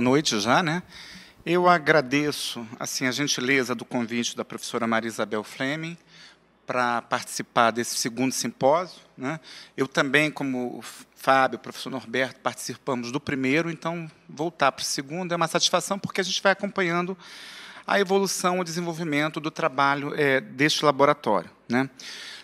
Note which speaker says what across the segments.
Speaker 1: boa noite já, né? Eu agradeço assim a gentileza do convite da professora Maria Isabel Fleming para participar desse segundo simpósio. Né? Eu também, como o Fábio, o professor Norberto, participamos do primeiro, então voltar para o segundo é uma satisfação porque a gente vai acompanhando a evolução, o desenvolvimento do trabalho é, deste laboratório. Né?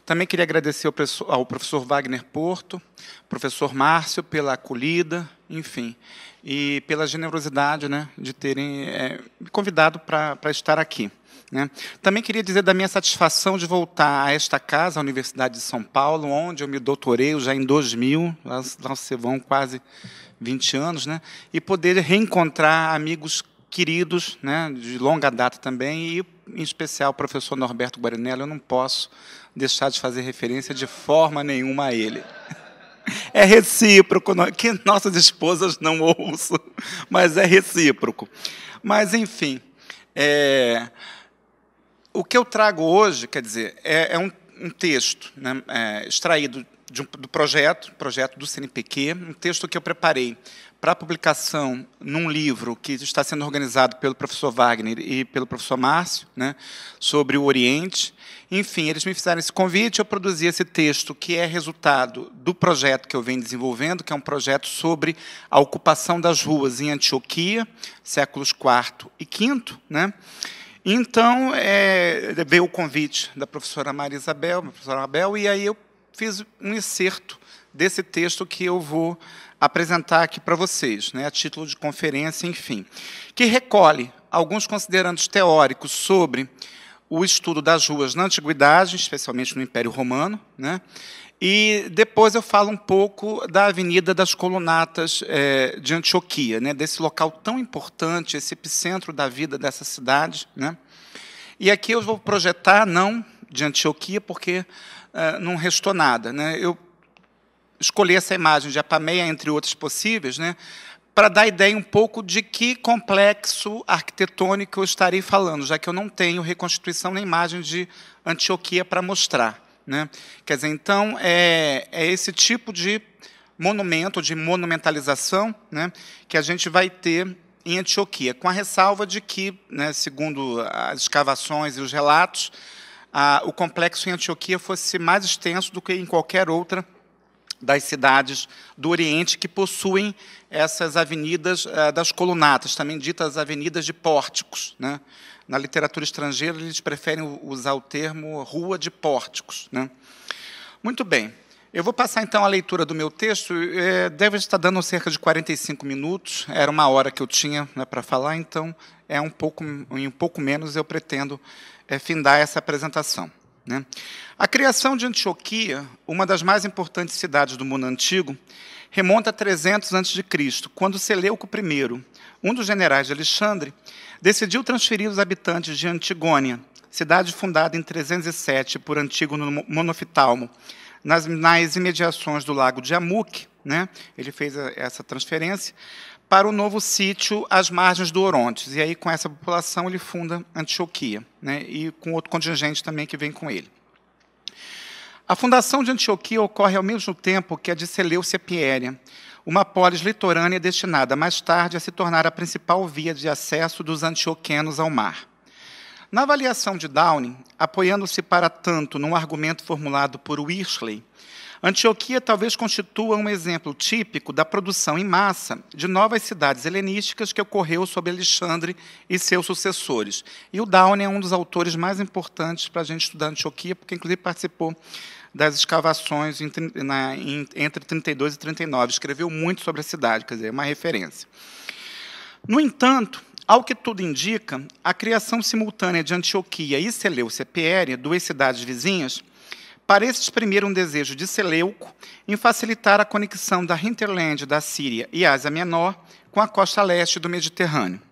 Speaker 1: Também queria agradecer ao professor Wagner Porto, professor Márcio pela acolhida, enfim, e pela generosidade né, de terem é, me convidado para estar aqui. Né? Também queria dizer da minha satisfação de voltar a esta casa, a Universidade de São Paulo, onde eu me doutorei já em 2000, lá se vão quase 20 anos, né? e poder reencontrar amigos queridos, né, de longa data também, e em especial o professor Norberto Guarinello, eu não posso deixar de fazer referência de forma nenhuma a ele. É recíproco, é que nossas esposas não ouçam, mas é recíproco. Mas, enfim, é, o que eu trago hoje, quer dizer, é, é um, um, texto né, é, extraído de um, do projeto, projeto do CNPq, um texto que eu preparei para publicação num livro que está sendo organizado pelo professor Wagner e pelo professor Márcio, né, sobre o Oriente. Enfim, eles me fizeram esse convite, eu produzi esse texto, que é resultado do projeto que eu venho desenvolvendo, que é um projeto sobre a ocupação das ruas em Antioquia, séculos IV e V, né? Então, é, veio o convite da professora Maria Isabel, professora Abel, e aí eu fiz um excerto desse texto que eu vou apresentar aqui para vocês, né, a título de conferência, enfim, que recolhe alguns considerandos teóricos sobre o estudo das ruas na antiguidade, especialmente no Império Romano, né, e depois eu falo um pouco da Avenida das Colunatas é, de Antioquia, né, desse local tão importante, esse epicentro da vida dessa cidade. Né. E aqui eu vou projetar, não de Antioquia, porque ah, não restou nada. Né? Eu escolhi essa imagem de Apameia, entre outras possíveis, né? para dar ideia um pouco de que complexo arquitetônico eu estarei falando, já que eu não tenho reconstituição nem imagem de Antioquia para mostrar. Né? Quer dizer, então, é, é esse tipo de monumento, de monumentalização, né, que a gente vai ter em Antioquia, com a ressalva de que, né, segundo as escavações e os relatos, a, o complexo em Antioquia fosse mais extenso do que em qualquer outra das cidades do Oriente que possuem essas avenidas eh, das colunatas, também ditas avenidas de pórticos. Né? Na literatura estrangeira, eles preferem usar o termo rua de pórticos. Né? Muito bem. Eu vou passar então a leitura do meu texto. É, deve estar dando cerca de 45 minutos. Era uma hora que eu tinha né, para falar, então é um pouco, em um pouco menos eu pretendo é, findar essa apresentação. Né? A criação de Antioquia, uma das mais importantes cidades do mundo antigo, remonta a 300 a.C., quando Seleuco I, um dos generais de Alexandre, decidiu transferir os habitantes de Antigônia, cidade fundada em 307 por Antígono Monofitalmo, nas, nas imediações do lago de Amuque. né? ele fez a, eh, essa transferência, para o novo sítio às margens do Orontes. E aí, com essa população, ele funda Antioquia, né, e com outro contingente também que vem com ele. A fundação de Antioquia ocorre ao mesmo tempo que a de Seleucia Piéria, uma polis litorânea destinada mais tarde a se tornar a principal via de acesso dos antioquenos ao mar. Na avaliação de Downing, apoiando-se para tanto num argumento formulado por Weasley, Antioquia talvez constitua um exemplo típico da produção em massa de novas cidades helenísticas que ocorreu sob Alexandre e seus sucessores. E o Downey é um dos autores mais importantes para a gente estudar Antioquia, porque inclusive participou das escavações entre, entre 32 e 39. Escreveu muito sobre a cidade, quer dizer, é uma referência. No entanto, ao que tudo indica, a criação simultânea de Antioquia e Seleucia Pierre, duas cidades vizinhas, Parece exprimir um desejo de Seleuco em facilitar a conexão da hinterland da Síria e Ásia Menor com a costa leste do Mediterrâneo.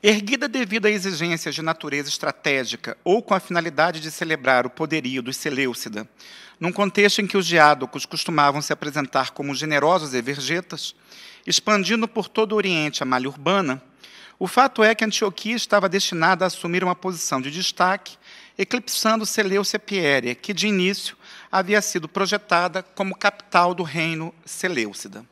Speaker 1: Erguida devido a exigências de natureza estratégica ou com a finalidade de celebrar o poderio dos Seleucida, num contexto em que os diádocos costumavam se apresentar como generosos e vergetas, expandindo por todo o Oriente a malha urbana, o fato é que Antioquia estava destinada a assumir uma posição de destaque eclipsando Seleucia-Pieria, que de início havia sido projetada como capital do reino Seleucida.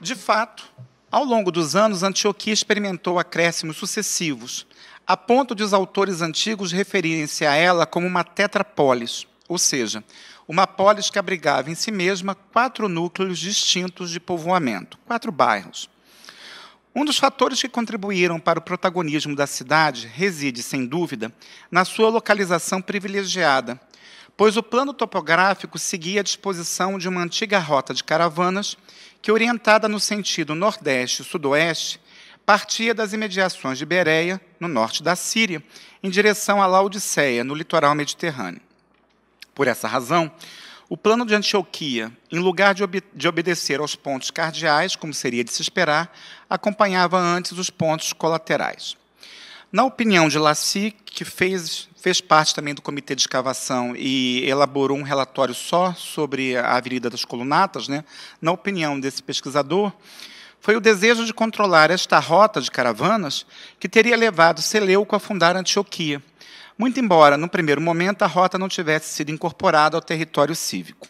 Speaker 1: De fato, ao longo dos anos, Antioquia experimentou acréscimos sucessivos, a ponto de os autores antigos referirem-se a ela como uma tetrapolis, ou seja, uma polis que abrigava em si mesma quatro núcleos distintos de povoamento, quatro bairros. Um dos fatores que contribuíram para o protagonismo da cidade reside, sem dúvida, na sua localização privilegiada, pois o plano topográfico seguia a disposição de uma antiga rota de caravanas que, orientada no sentido nordeste e sudoeste, partia das imediações de Bereia, no norte da Síria, em direção a Laodiceia, no litoral mediterrâneo. Por essa razão, o plano de Antioquia, em lugar de, ob de obedecer aos pontos cardeais, como seria de se esperar, acompanhava antes os pontos colaterais. Na opinião de Lassi, que fez, fez parte também do comitê de escavação e elaborou um relatório só sobre a Avenida das Colunatas, né, na opinião desse pesquisador, foi o desejo de controlar esta rota de caravanas que teria levado Seleuco a fundar Antioquia, muito embora, no primeiro momento, a rota não tivesse sido incorporada ao território cívico.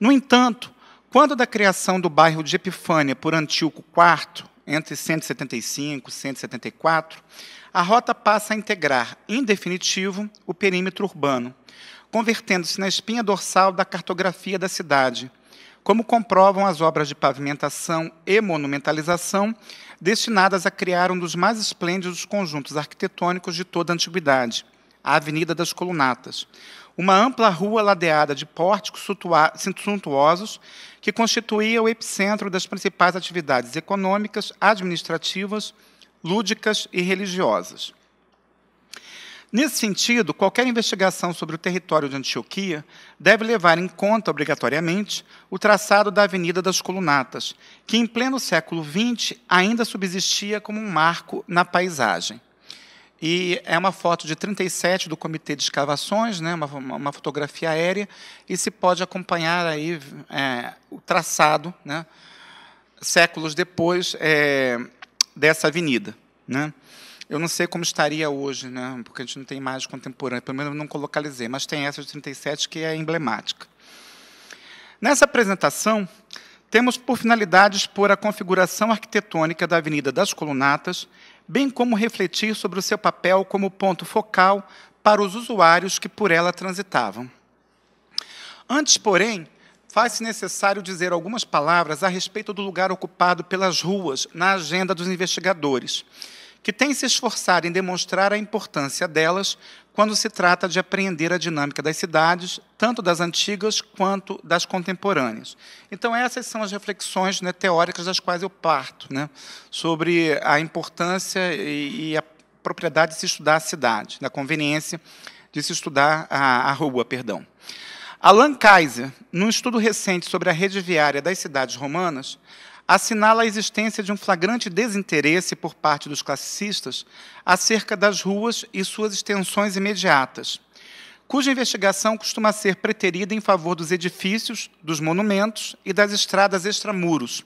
Speaker 1: No entanto, quando da criação do bairro de Epifânia por Antíoco IV, entre 175 e 174, a rota passa a integrar, em definitivo, o perímetro urbano, convertendo-se na espinha dorsal da cartografia da cidade, como comprovam as obras de pavimentação e monumentalização destinadas a criar um dos mais esplêndidos conjuntos arquitetônicos de toda a antiguidade, a Avenida das Colunatas, uma ampla rua ladeada de pórticos suntuosos que constituía o epicentro das principais atividades econômicas, administrativas, lúdicas e religiosas. Nesse sentido, qualquer investigação sobre o território de Antioquia deve levar em conta, obrigatoriamente, o traçado da Avenida das Colunatas, que em pleno século XX ainda subsistia como um marco na paisagem. E é uma foto de 37 do Comitê de Escavações, né, uma, uma fotografia aérea, e se pode acompanhar aí é, o traçado, né, séculos depois é, dessa avenida. Né. Eu não sei como estaria hoje, né, porque a gente não tem imagem contemporânea, pelo menos não localizei, mas tem essa de 37 que é emblemática. Nessa apresentação, temos por finalidade expor a configuração arquitetônica da Avenida das Colunatas bem como refletir sobre o seu papel como ponto focal para os usuários que por ela transitavam. Antes, porém, faz-se necessário dizer algumas palavras a respeito do lugar ocupado pelas ruas na agenda dos investigadores, que têm se esforçado em demonstrar a importância delas quando se trata de apreender a dinâmica das cidades, tanto das antigas quanto das contemporâneas. Então, essas são as reflexões né, teóricas das quais eu parto, né, sobre a importância e, e, a propriedade de se estudar a cidade, da conveniência de se estudar a, a rua, perdão. Allan Kaiser, num estudo recente sobre a rede viária das cidades romanas, assinala a existência de um flagrante desinteresse por parte dos classicistas acerca das ruas e suas extensões imediatas, cuja investigação costuma ser preterida em favor dos edifícios, dos monumentos e das estradas extramuros.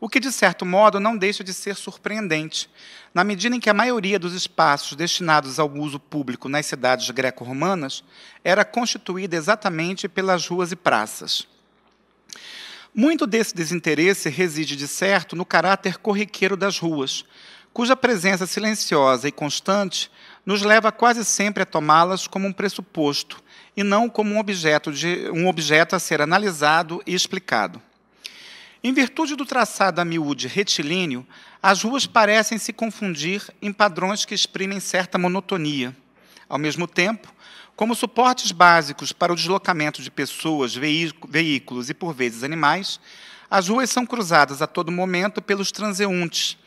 Speaker 1: O que, de certo modo, não deixa de ser surpreendente, na medida em que a maioria dos espaços destinados ao uso público nas cidades greco-romanas era constituída exatamente pelas ruas e praças. Muito desse desinteresse reside, de certo, no caráter corriqueiro das ruas, cuja presença silenciosa e constante nos leva quase sempre a tomá-las como um pressuposto e não como um objeto, de, um objeto a ser analisado e explicado. Em virtude do traçado a miúde retilíneo, as ruas parecem se confundir em padrões que exprimem certa monotonia. Ao mesmo tempo, como suportes básicos para o deslocamento de pessoas, veículos e, por vezes, animais, as ruas são cruzadas a todo momento pelos transeuntes,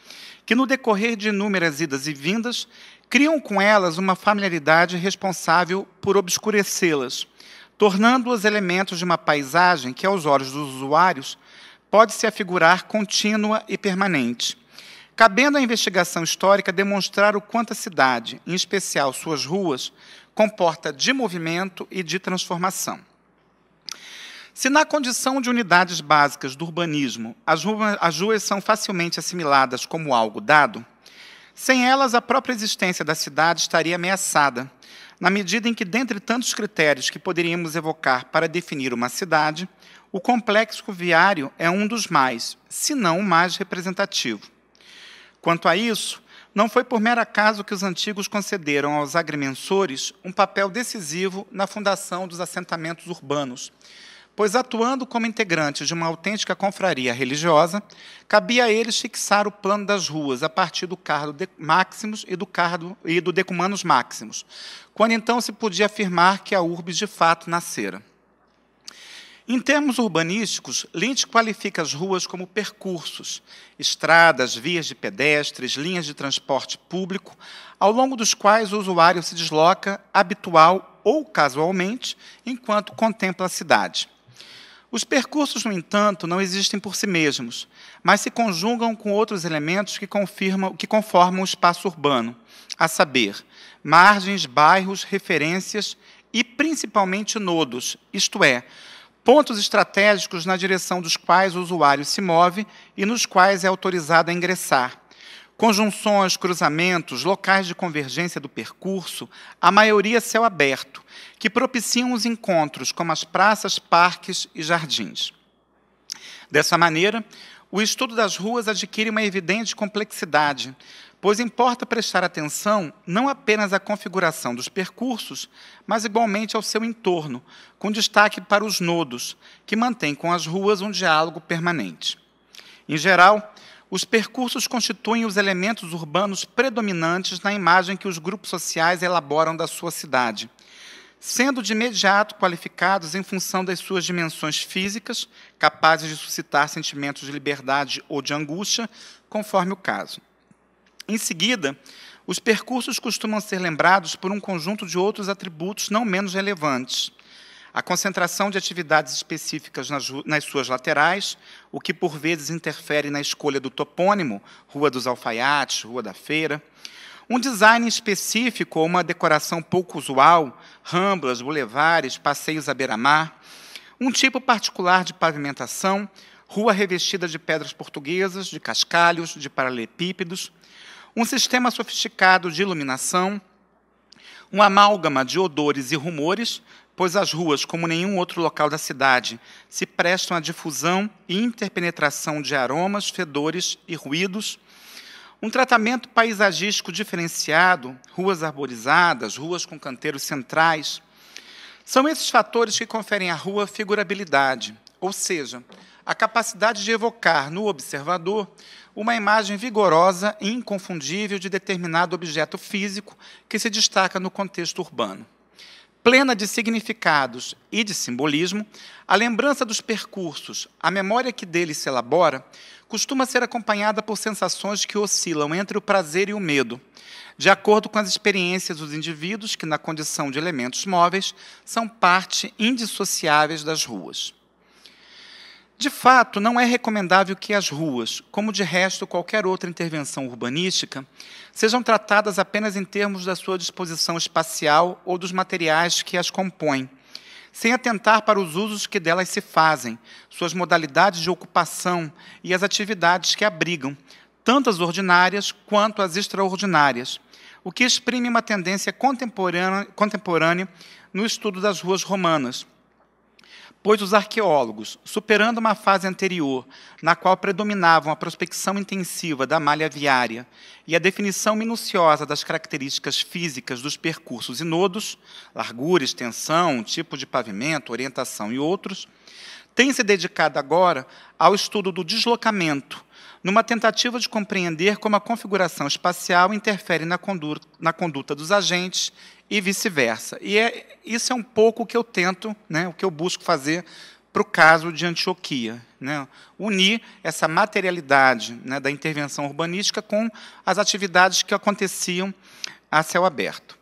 Speaker 1: que, no decorrer de inúmeras idas e vindas, criam com elas uma familiaridade responsável por obscurecê-las, tornando-as elementos de uma paisagem que, aos olhos dos usuários, pode se afigurar contínua e permanente. Cabendo à investigação histórica demonstrar o quanto a cidade, em especial suas ruas, comporta de movimento e de transformação. Se na condição de unidades básicas do urbanismo as, ruas, as ruas são facilmente assimiladas como algo dado, sem elas a própria existência da cidade estaria ameaçada, na medida em que, dentre tantos critérios que poderíamos evocar para definir uma cidade, o complexo viário é um dos mais, se não o mais representativo. Quanto a isso, não foi por mero acaso que os antigos concederam aos agrimensores um papel decisivo na fundação dos assentamentos urbanos, pois, atuando como integrantes de uma autêntica confraria religiosa, cabia a eles fixar o plano das ruas a partir do Cardo de Maximus e do, Cardo, e do Decumanus Maximus, quando então se podia afirmar que a urbe de fato nascera. Em termos urbanísticos, Lynch qualifica as ruas como percursos, estradas, vias de pedestres, linhas de transporte público, ao longo dos quais o usuário se desloca habitual ou casualmente enquanto contempla a cidade. Os percursos, no entanto, não existem por si mesmos, mas se conjugam com outros elementos que, confirmam, que conformam o espaço urbano, a saber, margens, bairros, referências e, principalmente, nodos, isto é, pontos estratégicos na direção dos quais o usuário se move e nos quais é autorizado a ingressar. Conjunções, cruzamentos, locais de convergência do percurso, a maioria céu aberto, que propiciam os encontros, como as praças, parques e jardins. Dessa maneira, o estudo das ruas adquire uma evidente complexidade, pois importa prestar atenção não apenas à configuração dos percursos, mas igualmente ao seu entorno, com destaque para os nodos, que mantêm com as ruas um diálogo permanente. Em geral, os percursos constituem os elementos urbanos predominantes na imagem que os grupos sociais elaboram da sua cidade, sendo de imediato qualificados em função das suas dimensões físicas, capazes de suscitar sentimentos de liberdade ou de angústia, conforme o caso. Em seguida, os percursos costumam ser lembrados por um conjunto de outros atributos não menos relevantes. A concentração de atividades específicas nas, nas, suas laterais, o que por vezes interfere na escolha do topônimo, Rua dos Alfaiates, Rua da Feira. Um design específico ou uma decoração pouco usual, ramblas, bulevares, passeios à beira-mar. Um tipo particular de pavimentação, rua revestida de pedras portuguesas, de cascalhos, de paralelepípedos um sistema sofisticado de iluminação, uma amálgama de odores e rumores, pois as ruas, como nenhum outro local da cidade, se prestam à difusão e interpenetração de aromas, fedores e ruídos. Um tratamento paisagístico diferenciado, ruas arborizadas, ruas com canteiros centrais. São esses fatores que conferem à rua figurabilidade, ou seja, a capacidade de evocar no observador uma imagem vigorosa e inconfundível de determinado objeto físico que se destaca no contexto urbano. Plena de significados e de simbolismo, a lembrança dos percursos, a memória que deles se elabora, costuma ser acompanhada por sensações que oscilam entre o prazer e o medo, de acordo com as experiências dos indivíduos que, na condição de elementos móveis, são parte indissociáveis das ruas. De fato, não é recomendável que as ruas, como de resto qualquer outra intervenção urbanística, sejam tratadas apenas em termos da sua disposição espacial ou dos materiais que as compõem, sem atentar para os usos que delas se fazem, suas modalidades de ocupação e as atividades que abrigam, tanto as ordinárias quanto as extraordinárias, o que exprime uma tendência contemporânea, contemporânea no estudo das ruas romanas pois os arqueólogos, superando uma fase anterior, na qual predominavam a prospecção intensiva da malha viária e a definição minuciosa das características físicas dos percursos e nodos, largura, extensão, tipo de pavimento, orientação e outros, têm se dedicado agora ao estudo do deslocamento, numa tentativa de compreender como a configuração espacial interfere na conduta, na conduta dos agentes e vice-versa. E é, isso é um pouco o que eu tento, né, o que eu busco fazer para o caso de Antioquia. Né? Unir essa materialidade né, da intervenção urbanística com as atividades que aconteciam a céu aberto.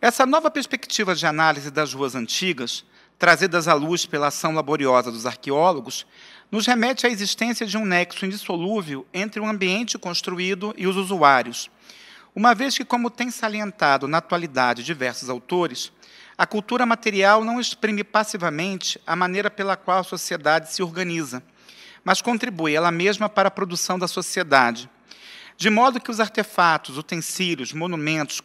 Speaker 1: Essa nova perspectiva de análise das ruas antigas, trazidas à luz pela ação laboriosa dos arqueólogos, nos remete à existência de um nexo indissolúvel entre o ambiente construído e os usuários, uma vez que, como tem salientado na atualidade diversos autores, a cultura material não exprime passivamente a maneira pela qual a sociedade se organiza, mas contribui ela mesma para a produção da sociedade. De modo que os artefatos, utensílios, monumentos,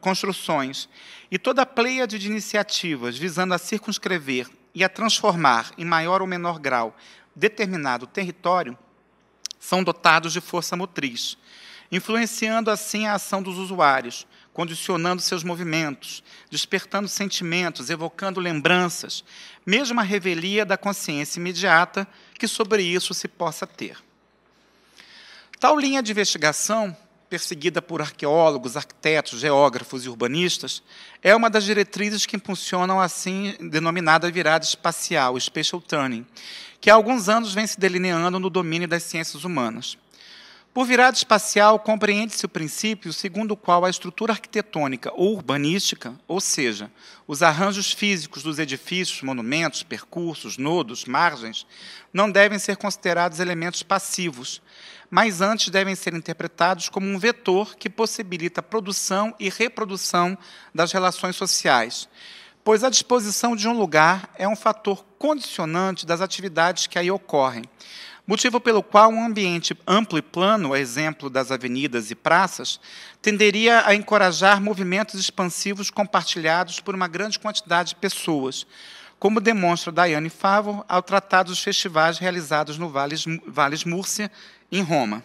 Speaker 1: construções e toda a pleiade de iniciativas visando a circunscrever e a transformar em maior ou menor grau determinado território são dotados de força motriz, influenciando assim a ação dos usuários, condicionando seus movimentos, despertando sentimentos, evocando lembranças, mesmo a revelia da consciência imediata que sobre isso se possa ter. Tal linha de investigação, perseguida por arqueólogos, arquitetos, geógrafos e urbanistas, é uma das diretrizes que impulsionam a assim denominada virada espacial, spatial turning, que há alguns anos vem se delineando no domínio das ciências humanas. Por virada espacial, compreende-se o princípio segundo o qual a estrutura arquitetônica ou urbanística, ou seja, os arranjos físicos dos edifícios, monumentos, percursos, nodos, margens, não devem ser considerados elementos passivos, mas antes devem ser interpretados como um vetor que possibilita a produção e reprodução das relações sociais, pois a disposição de um lugar é um fator condicionante das atividades que aí ocorrem motivo pelo qual um ambiente amplo e plano, a exemplo das avenidas e praças, tenderia a encorajar movimentos expansivos compartilhados por uma grande quantidade de pessoas, como demonstra Daiane Favor ao tratar dos festivais realizados no Vales, Vales Múrcia, em Roma.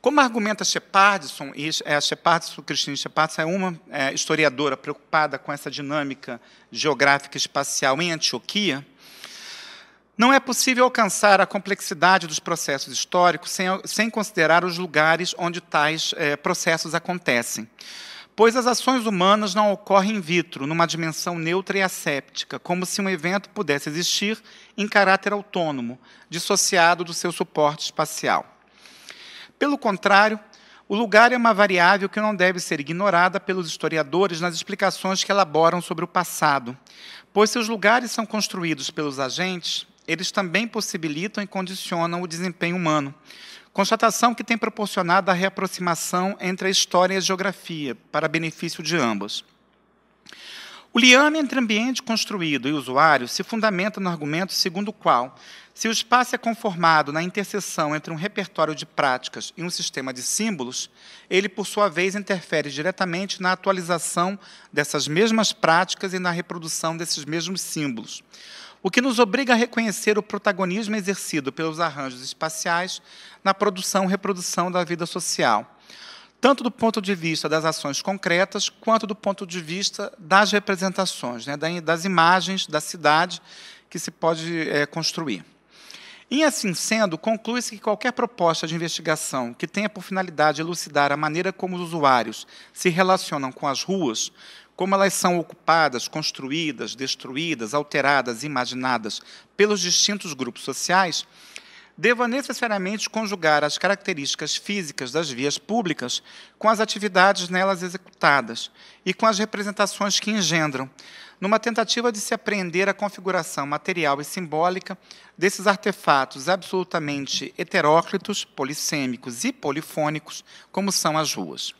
Speaker 1: Como argumenta Shepardson, e a é, Shepardson, Cristina Shepardson é uma é, historiadora preocupada com essa dinâmica geográfica e espacial em Antioquia, não é possível alcançar a complexidade dos processos históricos sem, sem considerar os lugares onde tais é, processos acontecem pois as ações humanas não ocorrem in vitro, numa dimensão neutra e asséptica, como se um evento pudesse existir em caráter autônomo, dissociado do seu suporte espacial. Pelo contrário, o lugar é uma variável que não deve ser ignorada pelos historiadores nas explicações que elaboram sobre o passado, pois seus lugares são construídos pelos agentes, eles também possibilitam e condicionam o desempenho humano. Constatação que tem proporcionado a reaproximação entre a história e a geografia, para benefício de ambos. O liame entre ambiente construído e usuário se fundamenta no argumento segundo o qual, se o espaço é conformado na interseção entre um repertório de práticas e um sistema de símbolos, ele, por sua vez, interfere diretamente na atualização dessas mesmas práticas e na reprodução desses mesmos símbolos o que nos obriga a reconhecer o protagonismo exercido pelos arranjos espaciais na produção e reprodução da vida social, tanto do ponto de vista das ações concretas, quanto do ponto de vista das representações, né, das imagens da cidade que se pode é, construir. Em assim sendo, conclui-se que qualquer proposta de investigação que tenha por finalidade elucidar a maneira como os usuários se relacionam com as ruas como elas são ocupadas, construídas, destruídas, alteradas, imaginadas pelos distintos grupos sociais, deva necessariamente conjugar as características físicas das vias públicas com as atividades nelas executadas e com as representações que engendram, numa tentativa de se apreender a configuração material e simbólica desses artefatos absolutamente heteróclitos, polissêmicos e polifônicos, como são as ruas.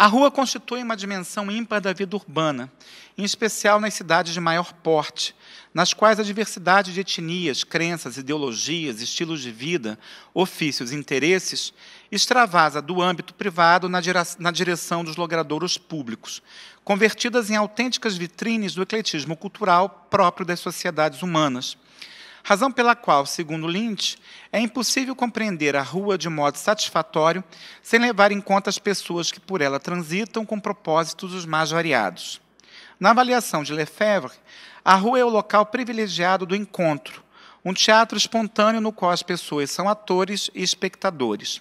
Speaker 1: A rua constitui uma dimensão ímpar da vida urbana, em especial nas cidades de maior porte, nas quais a diversidade de etnias, crenças, ideologias, estilos de vida, ofícios e interesses extravasa do âmbito privado na direção dos logradouros públicos, convertidas em autênticas vitrines do ecletismo cultural próprio das sociedades humanas razão pela qual, segundo Lynch, é impossível compreender a rua de modo satisfatório sem levar em conta as pessoas que por ela transitam com propósitos os mais variados. Na avaliação de Lefebvre, a rua é o local privilegiado do encontro, um teatro espontâneo no qual as pessoas são atores e espectadores.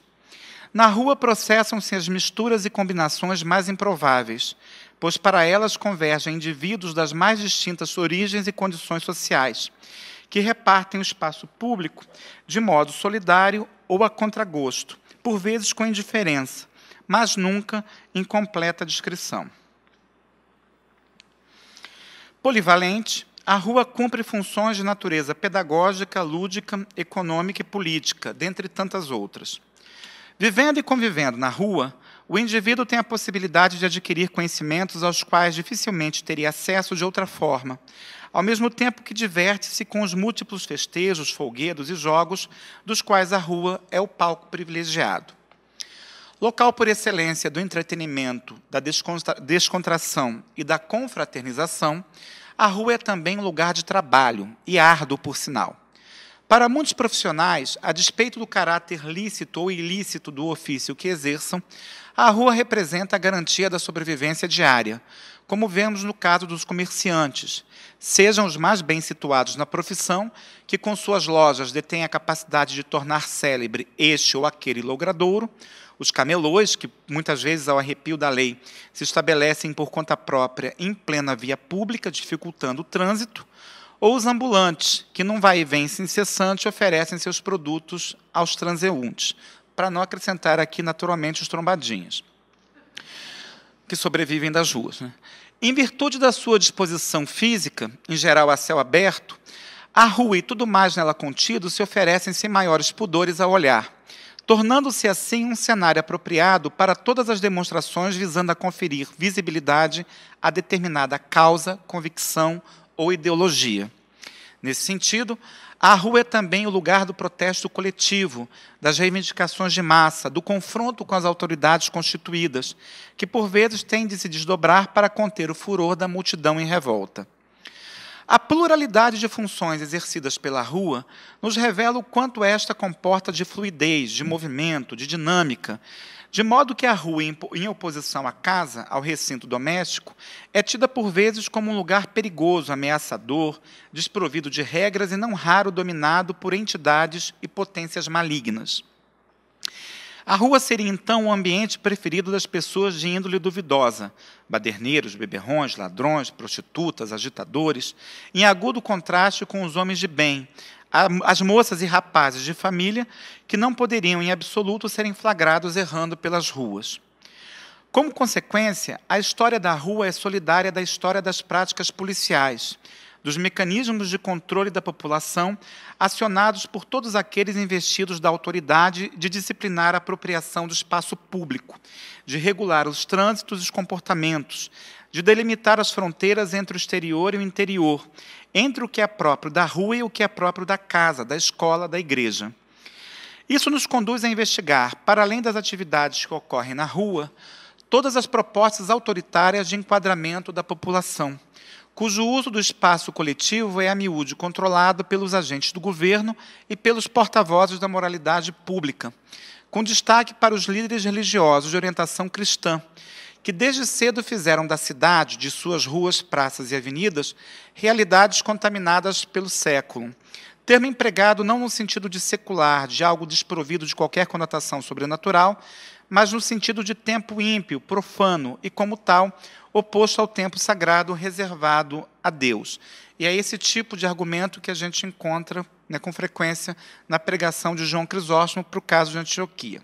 Speaker 1: Na rua processam-se as misturas e combinações mais improváveis, pois para elas convergem indivíduos das mais distintas origens e condições sociais, que repartem o espaço público de modo solidário ou a contragosto, por vezes com indiferença, mas nunca em completa discrição. Polivalente, a rua cumpre funções de natureza pedagógica, lúdica, econômica e política, dentre tantas outras. Vivendo e convivendo na rua, o indivíduo tem a possibilidade de adquirir conhecimentos aos quais dificilmente teria acesso de outra forma, ao mesmo tempo que diverte-se com os múltiplos festejos, folguedos e jogos dos quais a rua é o palco privilegiado. Local por excelência do entretenimento, da descontração e da confraternização, a rua é também um lugar de trabalho, e árduo por sinal. Para muitos profissionais, a despeito do caráter lícito ou ilícito do ofício que exerçam, a rua representa a garantia da sobrevivência diária, como vemos no caso dos comerciantes, sejam os mais bem situados na profissão, que com suas lojas detêm a capacidade de tornar célebre este ou aquele logradouro, os camelões, que muitas vezes, ao arrepio da lei, se estabelecem por conta própria em plena via pública, dificultando o trânsito, ou os ambulantes, que num vai e vence incessante oferecem seus produtos aos transeuntes, para não acrescentar aqui naturalmente os trombadinhas, que sobrevivem das ruas. Né? Em virtude da sua disposição física, em geral a céu aberto, a rua e tudo mais nela contido se oferecem sem maiores pudores ao olhar, tornando-se assim um cenário apropriado para todas as demonstrações visando a conferir visibilidade a determinada causa, convicção ou ideologia. Nesse sentido, a rua é também o lugar do protesto coletivo, das reivindicações de massa, do confronto com as autoridades constituídas, que por vezes têm de se desdobrar para conter o furor da multidão em revolta. A pluralidade de funções exercidas pela rua nos revela o quanto esta comporta de fluidez, de movimento, de dinâmica, de modo que a rua, em oposição à casa, ao recinto doméstico, é tida por vezes como um lugar perigoso, ameaçador, desprovido de regras e não raro dominado por entidades e potências malignas. A rua seria então o ambiente preferido das pessoas de índole duvidosa, baderneiros, beberrões, ladrões, prostitutas, agitadores, em agudo contraste com os homens de bem, as moças e rapazes de família que não poderiam em absoluto serem flagrados errando pelas ruas. Como consequência, a história da rua é solidária da história das práticas policiais, dos mecanismos de controle da população acionados por todos aqueles investidos da autoridade de disciplinar a apropriação do espaço público, de regular os trânsitos e os comportamentos, de delimitar as fronteiras entre o exterior e o interior, entre o que é próprio da rua e o que é próprio da casa, da escola, da igreja. Isso nos conduz a investigar, para além das atividades que ocorrem na rua, todas as propostas autoritárias de enquadramento da população, cujo uso do espaço coletivo é a miúde controlado pelos agentes do governo e pelos porta-vozes da moralidade pública, com destaque para os líderes religiosos de orientação cristã, que desde cedo fizeram da cidade, de suas ruas, praças e avenidas, realidades contaminadas pelo século. Termo empregado não no sentido de secular, de algo desprovido de qualquer conotação sobrenatural, mas no sentido de tempo ímpio, profano e, como tal, oposto ao tempo sagrado reservado a Deus. E é esse tipo de argumento que a gente encontra né, com frequência na pregação de João Crisóstomo para o caso de Antioquia.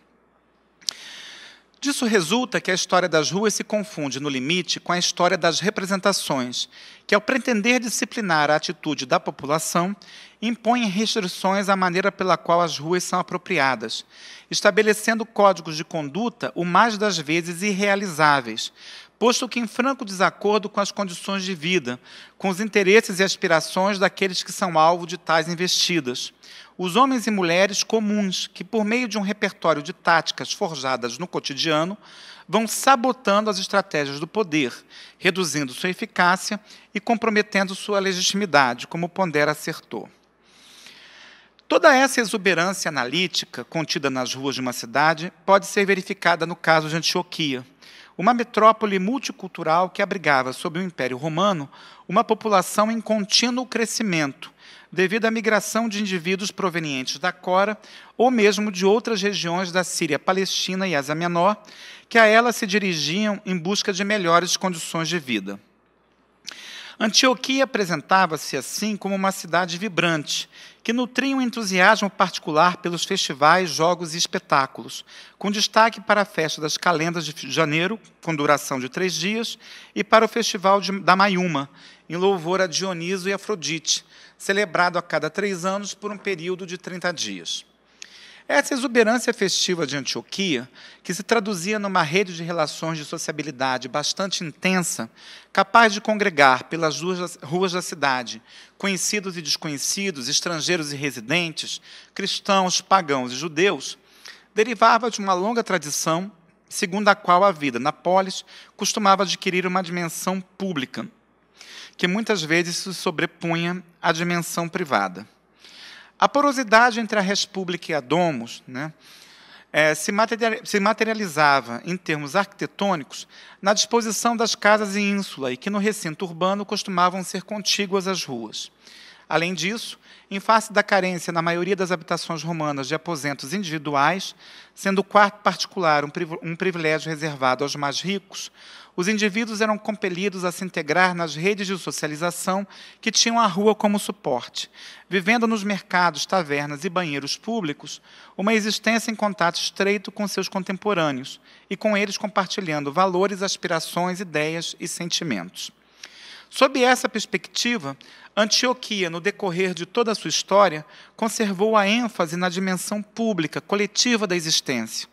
Speaker 1: Disso resulta que a história das ruas se confunde, no limite, com a história das representações, que, ao pretender disciplinar a atitude da população, impõe restrições à maneira pela qual as ruas são apropriadas, estabelecendo códigos de conduta o mais das vezes irrealizáveis, posto que em franco desacordo com as condições de vida, com os interesses e aspirações daqueles que são alvo de tais investidas os homens e mulheres comuns que, por meio de um repertório de táticas forjadas no cotidiano, vão sabotando as estratégias do poder, reduzindo sua eficácia e comprometendo sua legitimidade, como Pondera acertou. Toda essa exuberância analítica contida nas ruas de uma cidade pode ser verificada no caso de Antioquia, uma metrópole multicultural que abrigava sob o Império Romano uma população em contínuo crescimento, devido à migração de indivíduos provenientes da Cora ou mesmo de outras regiões da Síria Palestina e Ásia Menor, que a ela se dirigiam em busca de melhores condições de vida. Antioquia apresentava-se assim como uma cidade vibrante, que nutriam um entusiasmo particular pelos festivais, jogos e espetáculos, com destaque para a festa das calendas de janeiro, com duração de três dias, e para o Festival de, da Mayuma, em louvor a Dioniso e Afrodite, celebrado a cada três anos por um período de 30 dias. Essa exuberância festiva de Antioquia, que se traduzia numa rede de relações de sociabilidade bastante intensa, capaz de congregar pelas ruas, da cidade conhecidos e desconhecidos, estrangeiros e residentes, cristãos, pagãos e judeus, derivava de uma longa tradição segundo a qual a vida na polis costumava adquirir uma dimensão pública, que muitas vezes se sobrepunha à dimensão privada. A porosidade entre a República e a domus né, é, se materializava, em termos arquitetônicos, na disposição das casas em ínsula e que no recinto urbano costumavam ser contíguas às ruas. Além disso, em face da carência na maioria das habitações romanas de aposentos individuais, sendo o quarto particular um privilégio reservado aos mais ricos, os indivíduos eram compelidos a se integrar nas redes de socialização que tinham a rua como suporte, vivendo nos mercados, tavernas e banheiros públicos uma existência em contato estreito com seus contemporâneos e com eles compartilhando valores, aspirações, ideias e sentimentos. Sob essa perspectiva, Antioquia, no decorrer de toda a sua história, conservou a ênfase na dimensão pública, coletiva da existência.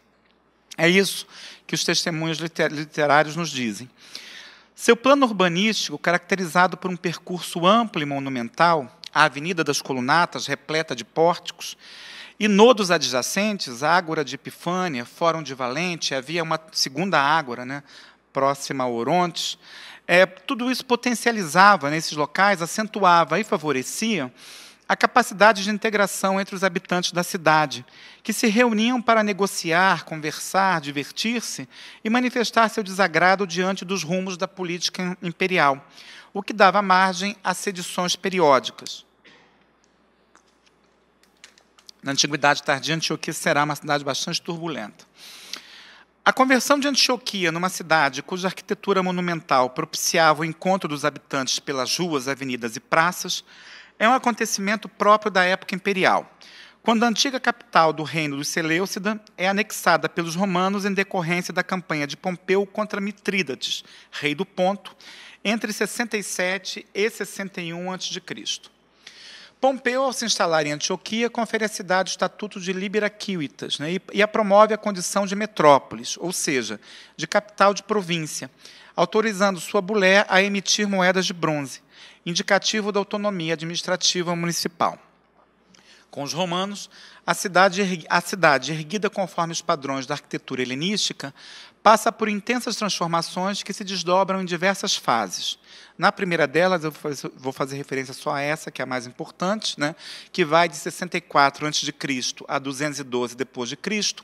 Speaker 1: É isso que os testemunhos literários nos dizem. Seu plano urbanístico, caracterizado por um percurso amplo e monumental, a Avenida das Colunatas, repleta de pórticos, e nodos adjacentes, a Ágora de Epifânia, Fórum de Valente, havia uma segunda ágora, né, próxima a Orontes, é, tudo isso potencializava nesses né, locais, acentuava e favorecia a capacidade de integração entre os habitantes da cidade, que se reuniam para negociar, conversar, divertir-se e manifestar seu desagrado diante dos rumos da política imperial, o que dava margem a sedições periódicas. Na Antiguidade Tardia, Antioquia será uma cidade bastante turbulenta. A conversão de Antioquia numa cidade cuja arquitetura monumental propiciava o encontro dos habitantes pelas ruas, avenidas e praças é um acontecimento próprio da época imperial, quando a antiga capital do reino dos Seleucida é anexada pelos romanos em decorrência da campanha de Pompeu contra Mitrídates, rei do Ponto, entre 67 e 61 a.C. Pompeu, ao se instalar em Antioquia, confere à cidade o estatuto de Libera Civitas né, e, e a promove a condição de metrópolis, ou seja, de capital de província, autorizando sua bulé a emitir moedas de bronze, indicativo da autonomia administrativa municipal. Com os romanos, a cidade, a cidade, erguida conforme os padrões da arquitetura helenística, passa por intensas transformações que se desdobram em diversas fases. Na primeira delas, eu vou fazer referência só a essa, que é a mais importante, né, que vai de 64 a.C. a 212 d.C.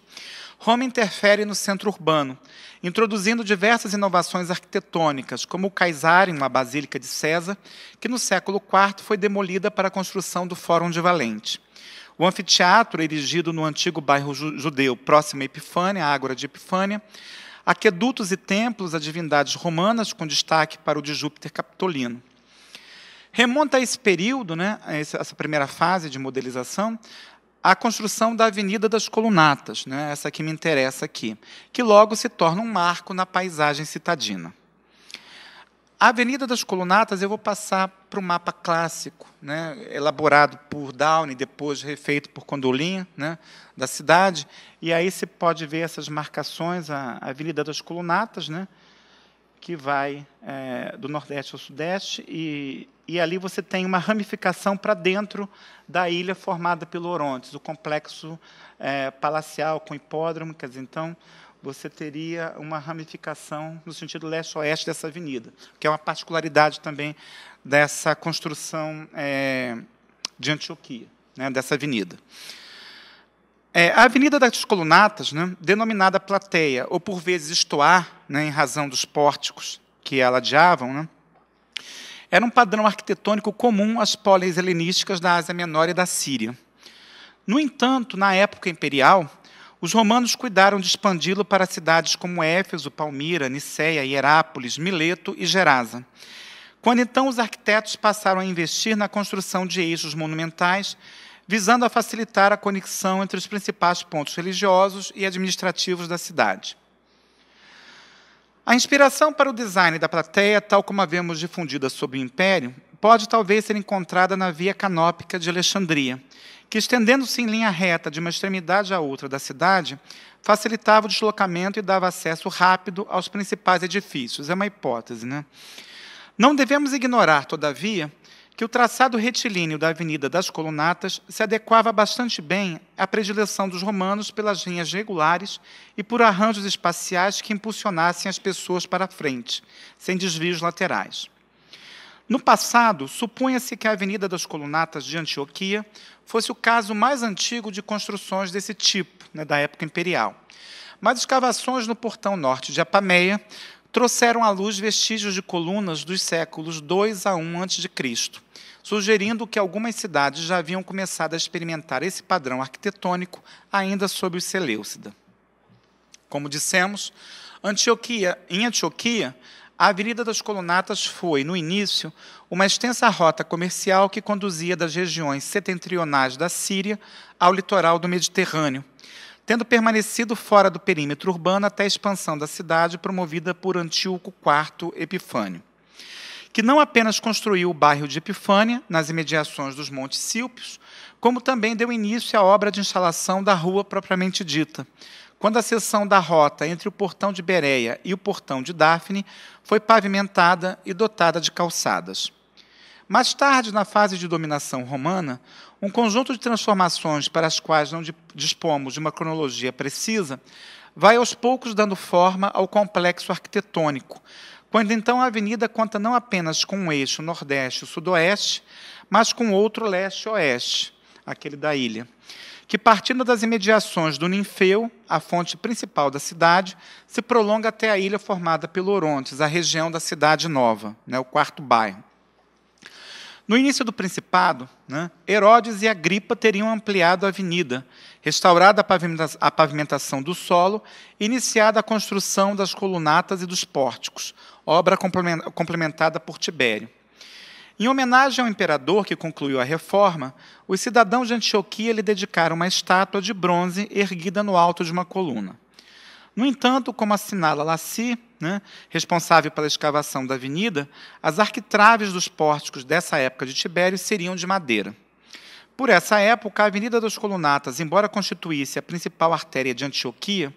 Speaker 1: Roma interfere no centro urbano, introduzindo diversas inovações arquitetônicas, como o Caesareum, a Basílica de César, que no século IV foi demolida para a construção do Fórum de Valente. O anfiteatro, é erigido no antigo bairro judeu, próximo a Epifânia, a Ágora de Epifânia, aquedutos e templos a divindades romanas, com destaque para o de Júpiter Capitolino. Remonta a esse período, né, essa primeira fase de modelização, a construção da Avenida das Colunatas, né, essa que me interessa aqui, que logo se torna um marco na paisagem citadina. A Avenida das Colunatas eu vou passar para o mapa clássico, né, elaborado por Downey, depois refeito por Condolin, né, da cidade. E aí você pode ver essas marcações, a Avenida das Colunatas, né, que vai é, do Nordeste ao Sudeste, e, e ali você tem uma ramificação para dentro da ilha formada pelo Orontes, o complexo é, palacial com hipódromo, quer dizer, então você teria uma ramificação no sentido leste-oeste dessa avenida, que é uma particularidade também dessa construção é, de Antioquia, né, dessa avenida. É, a Avenida das Colunatas, né, denominada Plateia, ou por vezes Estoar, né, em razão dos pórticos que ela adiavam, né, era um padrão arquitetônico comum às polis helenísticas da Ásia Menor e da Síria. No entanto, na época imperial, os romanos cuidaram de expandi-lo para cidades como Éfeso, Palmira, Niceia, Hierápolis, Mileto e Gerasa. Quando então os arquitetos passaram a investir na construção de eixos monumentais, visando a facilitar a conexão entre os principais pontos religiosos e administrativos da cidade. A inspiração para o design da plateia, tal como a vemos difundida sob o Império, pode talvez ser encontrada na Via Canópica de Alexandria, que, estendendo-se em linha reta de uma extremidade à outra da cidade, facilitava o deslocamento e dava acesso rápido aos principais edifícios. É uma hipótese, né? Não devemos ignorar, todavia, que o traçado retilíneo da Avenida das Colunatas se adequava bastante bem à predileção dos romanos pelas linhas regulares e por arranjos espaciais que impulsionassem as pessoas para a frente, sem desvios laterais. No passado, supunha-se que a Avenida das Colunatas de Antioquia fosse o caso mais antigo de construções desse tipo, né, da época imperial. Mas escavações no portão norte de Apameia trouxeram à luz vestígios de colunas dos séculos 2 a 1 a.C., sugerindo que algumas cidades já haviam começado a experimentar esse padrão arquitetônico ainda sob o Seleucida. Como dissemos, Antioquia, em Antioquia, a Avenida das Colunatas foi, no início, uma extensa rota comercial que conduzia das regiões setentrionais da Síria ao litoral do Mediterrâneo, tendo permanecido fora do perímetro urbano até a expansão da cidade promovida por Antíoco IV Epifânio, que não apenas construiu o bairro de Epifânia, nas imediações dos Montes Silpios, como também deu início à obra de instalação da rua propriamente dita, quando a seção da rota entre o portão de Bereia e o portão de Dafne foi pavimentada e dotada de calçadas. Mais tarde, na fase de dominação romana, um conjunto de transformações para as quais não dispomos de uma cronologia precisa vai aos poucos dando forma ao complexo arquitetônico, quando então a avenida conta não apenas com um eixo nordeste sudoeste, mas com outro leste-oeste, aquele da ilha que, partindo das imediações do Ninfeu, a fonte principal da cidade, se prolonga até a ilha formada pelo Orontes, a região da Cidade Nova, né, o quarto bairro. No início do Principado, né, Herodes e Agripa teriam ampliado a avenida, restaurado a pavimentação do solo e iniciado a construção das colunatas e dos pórticos, obra complementada por Tibério. Em homenagem ao imperador que concluiu a reforma, os cidadãos de Antioquia lhe dedicaram uma estátua de bronze erguida no alto de uma coluna. No entanto, como assinala Lacy, né, responsável pela escavação da avenida, as arquitraves dos pórticos dessa época de Tibério seriam de madeira. Por essa época, a Avenida das Colunatas, embora constituísse a principal artéria de Antioquia,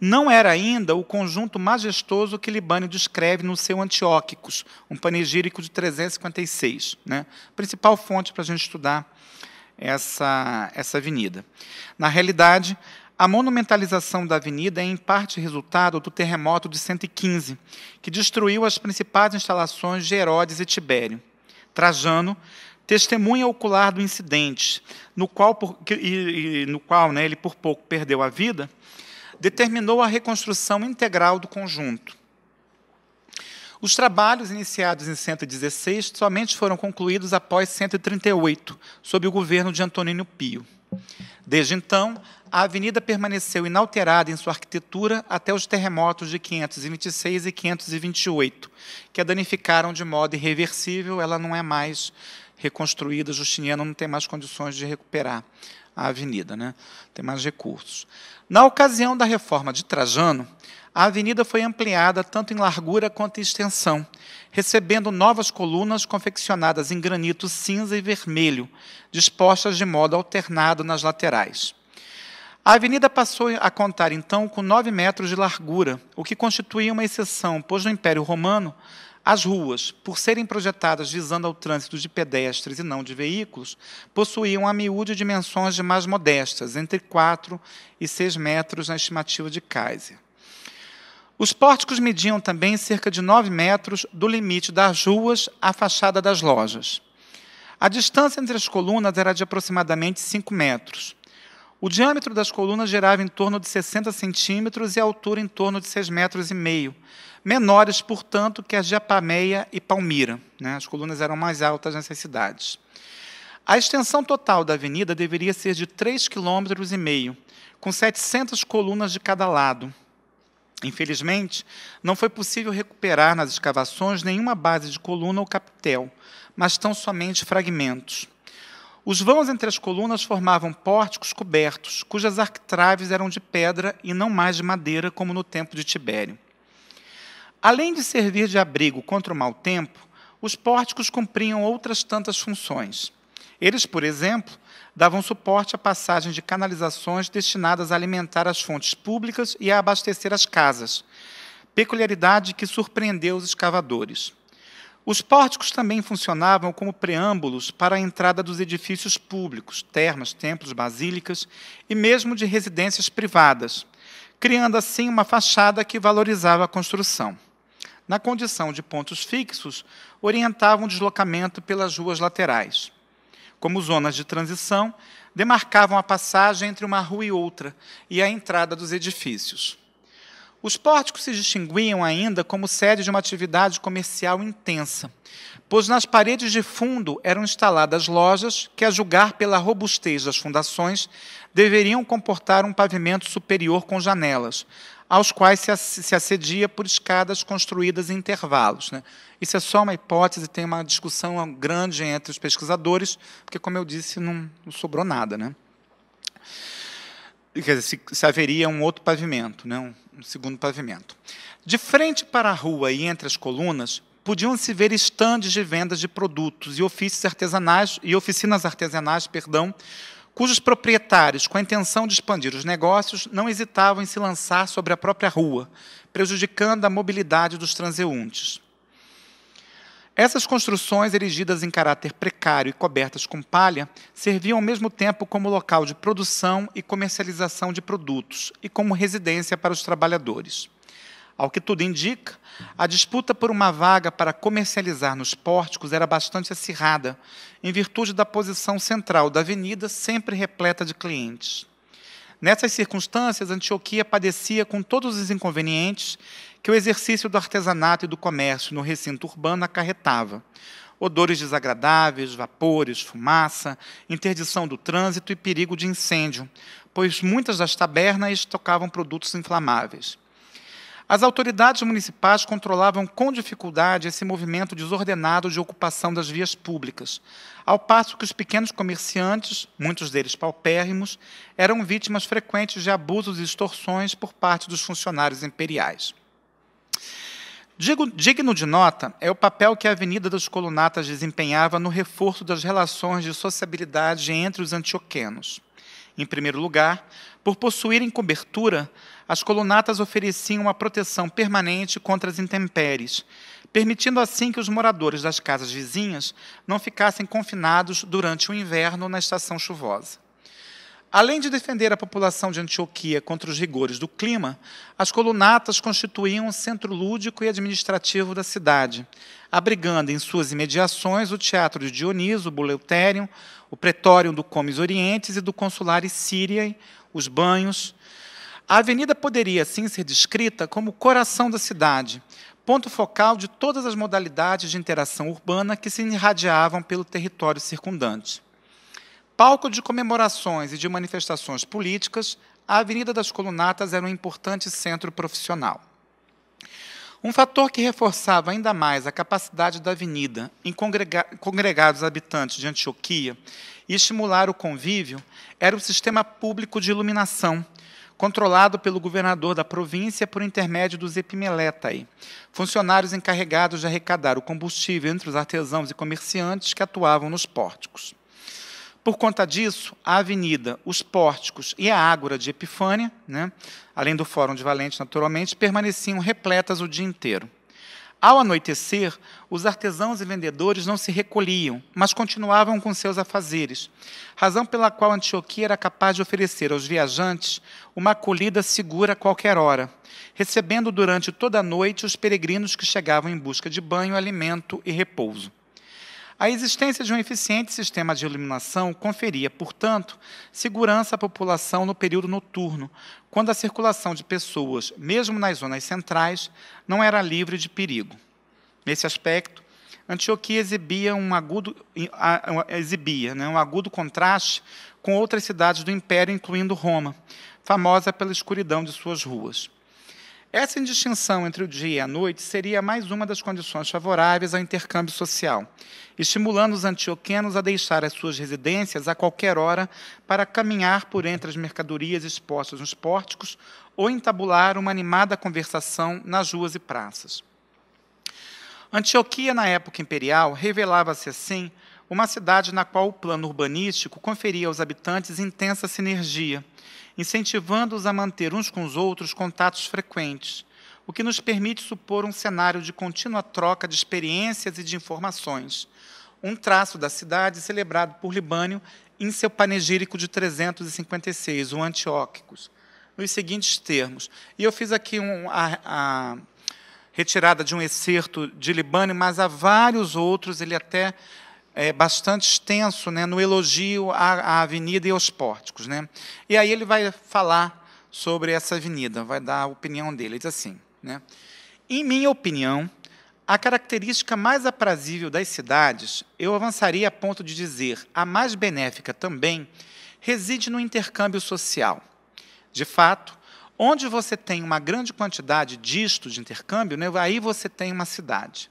Speaker 1: não era ainda o conjunto majestoso que Libânio descreve no seu Antióquicos, um panegírico de 356, né? principal fonte para a gente estudar essa, essa avenida. Na realidade, a monumentalização da avenida é em parte resultado do terremoto de 115, que destruiu as principais instalações de Herodes e Tibério. Trajano testemunha ocular do incidente, no qual, por, e, e, no qual né, ele por pouco perdeu a vida, determinou a reconstrução integral do conjunto. Os trabalhos iniciados em 116 somente foram concluídos após 138, sob o governo de Antonino Pio. Desde então, a avenida permaneceu inalterada em sua arquitetura até os terremotos de 526 e 528, que a danificaram de modo irreversível, ela não é mais reconstruída, Justiniano não tem mais condições de recuperar a avenida, né? tem mais recursos. Na ocasião da reforma de Trajano, a avenida foi ampliada tanto em largura quanto em extensão, recebendo novas colunas confeccionadas em granito cinza e vermelho, dispostas de modo alternado nas laterais. A avenida passou a contar então com 9 metros de largura, o que constituía uma exceção, pois no Império Romano as ruas, por serem projetadas visando ao trânsito de pedestres e não de veículos, possuíam a miúde dimensões de mais modestas, entre 4 e 6 metros na estimativa de Kaiser. Os pórticos mediam também cerca de 9 metros do limite das ruas à fachada das lojas. A distância entre as colunas era de aproximadamente 5 metros. O diâmetro das colunas girava em torno de 60 centímetros e a altura em torno de 6 metros e meio, menores, portanto, que as de Apameia e Palmira. Né? As colunas eram mais altas nessas cidades. A extensão total da avenida deveria ser de 3,5 km, com 700 colunas de cada lado. Infelizmente, não foi possível recuperar nas escavações nenhuma base de coluna ou capitel, mas tão somente fragmentos. Os vãos entre as colunas formavam pórticos cobertos, cujas arquitraves eram de pedra e não mais de madeira, como no tempo de Tibério. Além de servir de abrigo contra o mau tempo, os pórticos cumpriam outras tantas funções. Eles, por exemplo, davam suporte à passagem de canalizações destinadas a alimentar as fontes públicas e a abastecer as casas, peculiaridade que surpreendeu os escavadores. Os pórticos também funcionavam como preâmbulos para a entrada dos edifícios públicos, termas, templos, basílicas e mesmo de residências privadas, criando assim uma fachada que valorizava a construção na condição de pontos fixos, orientavam o deslocamento pelas ruas laterais. Como zonas de transição, demarcavam a passagem entre uma rua e outra e a entrada dos edifícios. Os pórticos se distinguiam ainda como sede de uma atividade comercial intensa, pois nas paredes de fundo eram instaladas lojas que, a julgar pela robustez das fundações, deveriam comportar um pavimento superior com janelas, aos quais se assedia por escadas construídas em intervalos. Né? Isso é só uma hipótese, tem uma discussão grande entre os pesquisadores, porque, como eu disse, não, não sobrou nada. Né? Quer dizer, se, se, haveria um outro pavimento, né? um, um segundo pavimento. De frente para a rua e entre as colunas, podiam-se ver estandes de vendas de produtos e ofícios artesanais e oficinas artesanais, perdão, cujos proprietários, com a intenção de expandir os negócios, não hesitavam em se lançar sobre a própria rua, prejudicando a mobilidade dos transeuntes. Essas construções, erigidas em caráter precário e cobertas com palha, serviam ao mesmo tempo como local de produção e comercialização de produtos e como residência para os trabalhadores. Ao que tudo indica, a disputa por uma vaga para comercializar nos pórticos era bastante acirrada, em virtude da posição central da avenida, sempre repleta de clientes. Nessas circunstâncias, Antioquia padecia com todos os inconvenientes que o exercício do artesanato e do comércio no recinto urbano acarretava. Odores desagradáveis, vapores, fumaça, interdição do trânsito e perigo de incêndio, pois muitas das tabernas tocavam produtos inflamáveis. As autoridades municipais controlavam com dificuldade esse movimento desordenado de ocupação das vias públicas, ao passo que os pequenos comerciantes, muitos deles paupérrimos, eram vítimas frequentes de abusos e extorsões por parte dos funcionários imperiais. Digno de nota é o papel que a Avenida das Colunatas desempenhava no reforço das relações de sociabilidade entre os antioquenos. Em primeiro lugar, por possuírem cobertura as colunatas ofereciam uma proteção permanente contra as intempéries, permitindo assim que os moradores das casas vizinhas não ficassem confinados durante o inverno na estação chuvosa. Além de defender a população de Antioquia contra os rigores do clima, as colunatas constituíam um centro lúdico e administrativo da cidade, abrigando em suas imediações o Teatro de Dioniso, o Buleutérium, o Pretório do Comes Orientes e do Consular Síria, os banhos, a avenida poderia, assim, ser descrita como o coração da cidade, ponto focal de todas as modalidades de interação urbana que se irradiavam pelo território circundante. Palco de comemorações e de manifestações políticas, a Avenida das Colunatas era um importante centro profissional. Um fator que reforçava ainda mais a capacidade da avenida em congregar, congregar os habitantes de Antioquia e estimular o convívio era o sistema público de iluminação, controlado pelo governador da província por intermédio dos Epimeletai, funcionários encarregados de arrecadar o combustível entre os artesãos e comerciantes que atuavam nos pórticos. Por conta disso, a avenida, os pórticos e a ágora de Epifânia, né, além do Fórum de Valente, naturalmente, permaneciam repletas o dia inteiro. Ao anoitecer, os artesãos e vendedores não se recolhiam, mas continuavam com seus afazeres, razão pela qual Antioquia era capaz de oferecer aos viajantes uma acolhida segura a qualquer hora, recebendo durante toda a noite os peregrinos que chegavam em busca de banho, alimento e repouso. A existência de um eficiente sistema de iluminação conferia, portanto, segurança à população no período noturno, quando a circulação de pessoas, mesmo nas zonas centrais, não era livre de perigo. Nesse aspecto, Antioquia exibia um agudo, exibia, né, um agudo contraste com outras cidades do Império, incluindo Roma, famosa pela escuridão de suas ruas. Essa indistinção entre o dia e a noite seria mais uma das condições favoráveis ao intercâmbio social, estimulando os antioquenos a deixar as suas residências a qualquer hora para caminhar por entre as mercadorias expostas nos pórticos ou entabular uma animada conversação nas ruas e praças. Antioquia, na época imperial, revelava-se assim uma cidade na qual o plano urbanístico conferia aos habitantes intensa sinergia incentivando-os a manter uns com os outros contatos frequentes, o que nos permite supor um cenário de contínua troca de experiências e de informações, um traço da cidade celebrado por Libânio em seu panegírico de 356, o Antióquicos, nos seguintes termos. E eu fiz aqui um, a, a retirada de um excerto de Libânio, mas há vários outros, ele até é, bastante extenso né, no elogio à, à avenida e aos pórticos. Né? E aí ele vai falar sobre essa avenida, vai dar a opinião dele. Ele diz assim: né? Em minha opinião, a característica mais aprazível das cidades, eu avançaria a ponto de dizer a mais benéfica também, reside no intercâmbio social. De fato, onde você tem uma grande quantidade disto de intercâmbio, né, aí você tem uma cidade.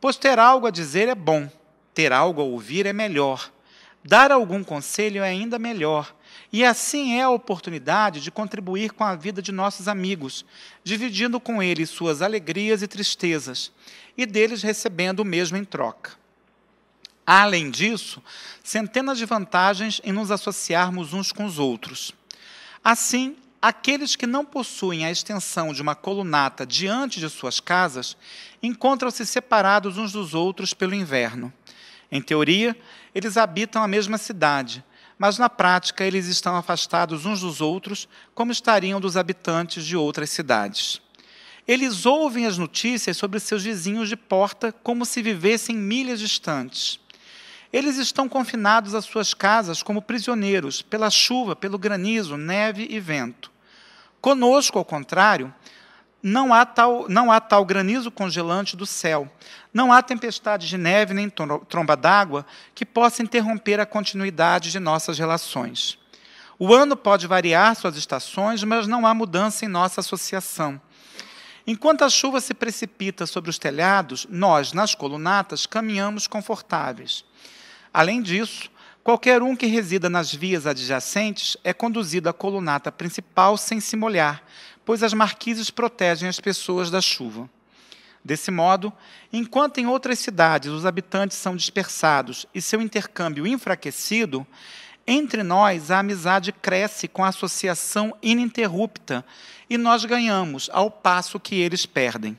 Speaker 1: Pois ter algo a dizer é bom, ter algo a ouvir é melhor. Dar algum conselho é ainda melhor. E assim é a oportunidade de contribuir com a vida de nossos amigos, dividindo com eles suas alegrias e tristezas, e deles recebendo o mesmo em troca. além disso, centenas de vantagens em nos associarmos uns com os outros. Assim, aqueles que não possuem a extensão de uma colunata diante de suas casas encontram-se separados uns dos outros pelo inverno. Em teoria, eles habitam a mesma cidade, mas na prática eles estão afastados uns dos outros, como estariam dos habitantes de outras cidades. Eles ouvem as notícias sobre seus vizinhos de porta como se vivessem milhas distantes. Eles estão confinados às suas casas como prisioneiros, pela chuva, pelo granizo, neve e vento. Conosco, ao contrário, não há, tal, não há tal granizo congelante do céu. Não há tempestade de neve nem tromba d'água que possa interromper a continuidade de nossas relações. O ano pode variar suas estações, mas não há mudança em nossa associação. Enquanto a chuva se precipita sobre os telhados, nós, nas colunatas, caminhamos confortáveis. Além disso, qualquer um que resida nas vias adjacentes é conduzido à colunata principal sem se molhar, pois as marquises protegem as pessoas da chuva. Desse modo, enquanto em outras cidades os habitantes são dispersados e seu intercâmbio enfraquecido, entre nós a amizade cresce com a associação ininterrupta e nós ganhamos ao passo que eles perdem.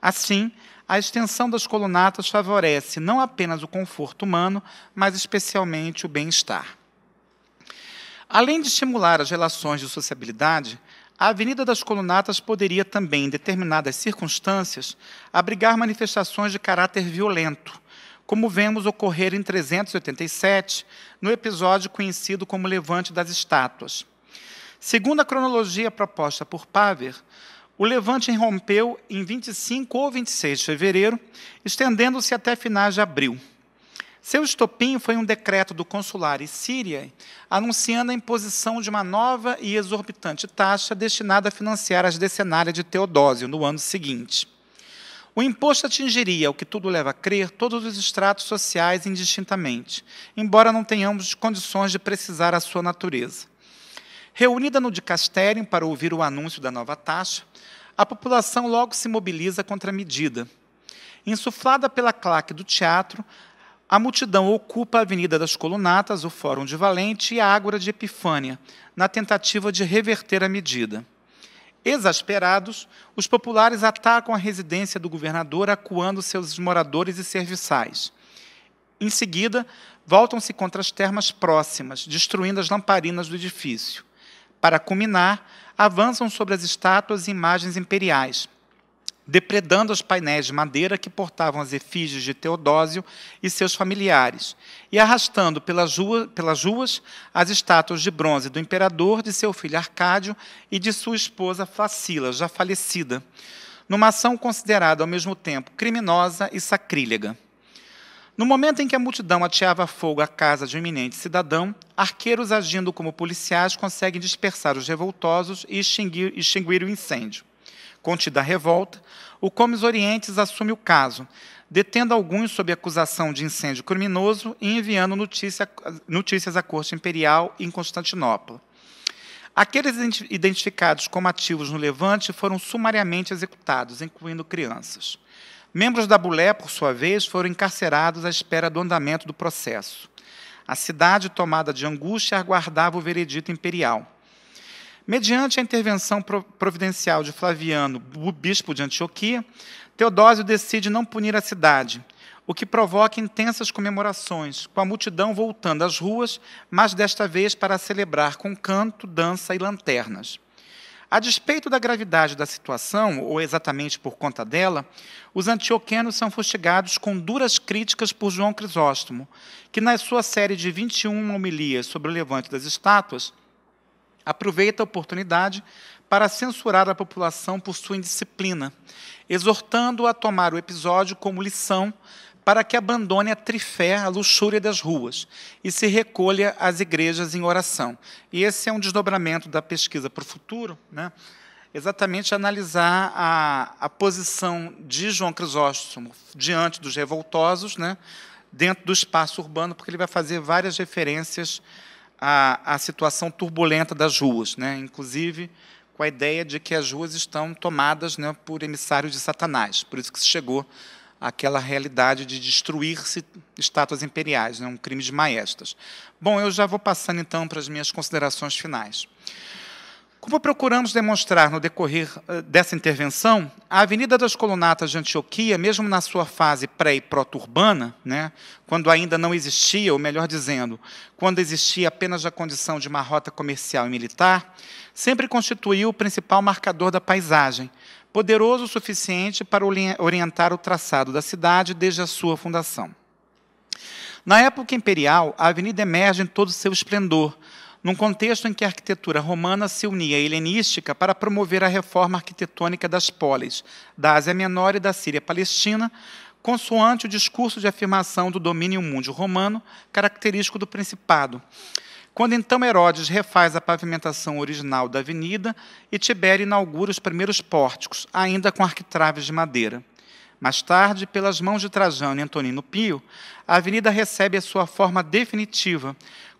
Speaker 1: Assim, a extensão das colunatas favorece não apenas o conforto humano, mas especialmente o bem-estar. Além de estimular as relações de sociabilidade, a Avenida das Colunatas poderia também, em determinadas circunstâncias, abrigar manifestações de caráter violento, como vemos ocorrer em 387, no episódio conhecido como Levante das Estátuas. Segundo a cronologia proposta por Paver, o levante rompeu em 25 ou 26 de fevereiro, estendendo-se até finais de abril. Seu estopim foi um decreto do consular e Síria anunciando a imposição de uma nova e exorbitante taxa destinada a financiar as decenárias de Teodósio no ano seguinte. O imposto atingiria, o que tudo leva a crer, todos os estratos sociais indistintamente, embora não tenhamos condições de precisar a sua natureza. Reunida no dicastério para ouvir o anúncio da nova taxa, a população logo se mobiliza contra a medida. Insuflada pela claque do teatro, a multidão ocupa a Avenida das Colunatas, o Fórum de Valente e a Ágora de Epifânia, na tentativa de reverter a medida. Exasperados, os populares atacam a residência do governador, acuando seus moradores e serviçais. Em seguida, voltam-se contra as termas próximas, destruindo as lamparinas do edifício. Para culminar, avançam sobre as estátuas e imagens imperiais, depredando os painéis de madeira que portavam as efígies de Teodósio e seus familiares, e arrastando pelas, pelas ruas as estátuas de bronze do imperador, de seu filho Arcádio e de sua esposa Facila já falecida, numa ação considerada ao mesmo tempo criminosa e sacrílega. No momento em que a multidão ateava fogo à casa de um eminente cidadão, arqueiros agindo como policiais conseguem dispersar os revoltosos e extinguir, extinguir o incêndio conte da revolta, o Comes Orientes assume o caso, detendo alguns sob acusação de incêndio criminoso e enviando notícia, notícias à corte imperial em Constantinopla. Aqueles identificados como ativos no Levante foram sumariamente executados, incluindo crianças. Membros da Bulé, por sua vez, foram encarcerados à espera do andamento do processo. A cidade, tomada de angústia, aguardava o veredito imperial. Mediante a intervenção providencial de Flaviano, o bispo de Antioquia, Teodósio decide não punir a cidade, o que provoca intensas comemorações, com a multidão voltando às ruas, mas desta vez para celebrar com canto, dança e lanternas. A despeito da gravidade da situação, ou exatamente por conta dela, os antioquenos são fustigados com duras críticas por João Crisóstomo, que, na sua série de 21 homilias sobre o levante das estátuas, aproveita a oportunidade para censurar a população por sua indisciplina, exortando-a a tomar o episódio como lição para que abandone a trifé, a luxúria das ruas e se recolha às igrejas em oração. E esse é um desdobramento da pesquisa para o futuro, né? exatamente analisar a, a posição de João Crisóstomo diante dos revoltosos, né? dentro do espaço urbano, porque ele vai fazer várias referências a, a situação turbulenta das ruas, né? inclusive com a ideia de que as ruas estão tomadas né, por emissários de Satanás. Por isso que se chegou àquela realidade de destruir-se estátuas imperiais, né, um crime de maestas. Bom, eu já vou passando então para as minhas considerações finais. Como procuramos demonstrar no decorrer eh, dessa intervenção, a Avenida das Colunatas de Antioquia, mesmo na sua fase pré e proturbana, né, quando ainda não existia, ou melhor dizendo, quando existia apenas a condição de uma rota comercial e militar, sempre constituiu o principal marcador da paisagem, poderoso o suficiente para orientar o traçado da cidade desde a sua fundação. Na época imperial, a avenida emerge em todo o seu esplendor, num contexto em que a arquitetura romana se unia à helenística para promover a reforma arquitetônica das polis, da Ásia Menor e da Síria Palestina, consoante o discurso de afirmação do domínio mundial romano, característico do principado. Quando então Herodes refaz a pavimentação original da avenida e Tibério inaugura os primeiros pórticos, ainda com arquitraves de madeira. Mais tarde, pelas mãos de Trajano e Antonino Pio, a avenida recebe a sua forma definitiva,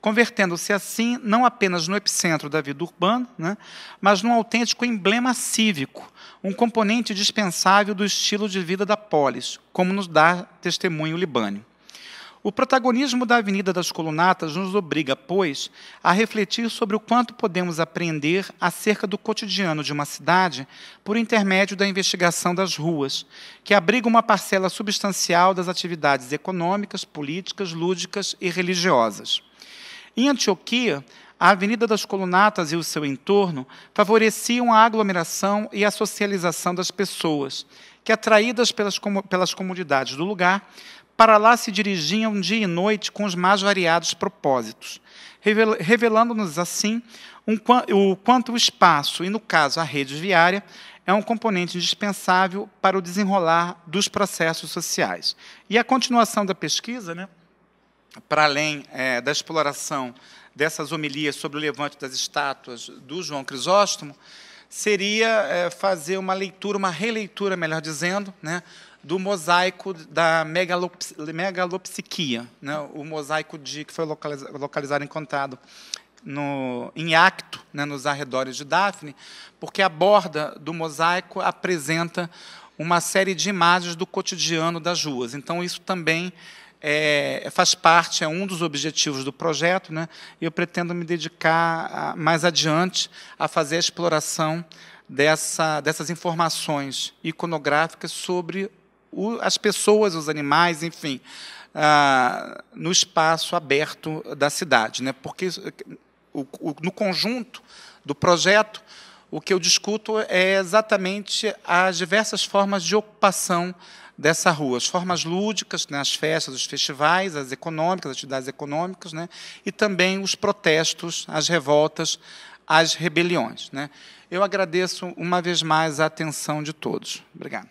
Speaker 1: convertendo-se assim não apenas no epicentro da vida urbana, né, mas num autêntico emblema cívico, um componente dispensável do estilo de vida da polis, como nos dá testemunho libânio. O protagonismo da Avenida das Colunatas nos obriga, pois, a refletir sobre o quanto podemos aprender acerca do cotidiano de uma cidade por intermédio da investigação das ruas, que abriga uma parcela substancial das atividades econômicas, políticas, lúdicas e religiosas. Em Antioquia, a Avenida das Colunatas e o seu entorno favoreciam a aglomeração e a socialização das pessoas, que, atraídas pelas, pelas comunidades do lugar, para lá se dirigiam dia e noite com os mais variados propósitos, revelando-nos assim um, o quanto o espaço, e no caso a rede viária, é um componente indispensável para o desenrolar dos processos sociais. E a continuação da pesquisa, né? para além é, da exploração dessas homilias sobre o levante das estátuas do João Crisóstomo, seria é, fazer uma leitura, uma releitura, melhor dizendo, né, do mosaico da megalops, megalopsiquia, né, o mosaico de, que foi localizado, localizado encontrado no, em Acto, né, nos arredores de Dafne, porque a borda do mosaico apresenta uma série de imagens do cotidiano das ruas. Então, isso também é, faz parte, é um dos objetivos do projeto, né? e eu pretendo me dedicar a, mais adiante a fazer a exploração dessa, dessas informações iconográficas sobre o, as pessoas, os animais, enfim, ah, no espaço aberto da cidade. Né? Porque o, o, no conjunto do projeto, o que eu discuto é exatamente as diversas formas de ocupação dessa rua. As formas lúdicas, né, as festas, os festivais, as econômicas, as atividades econômicas, né, e também os protestos, as revoltas, as rebeliões. Né. Eu agradeço uma vez mais a atenção de todos. Obrigado.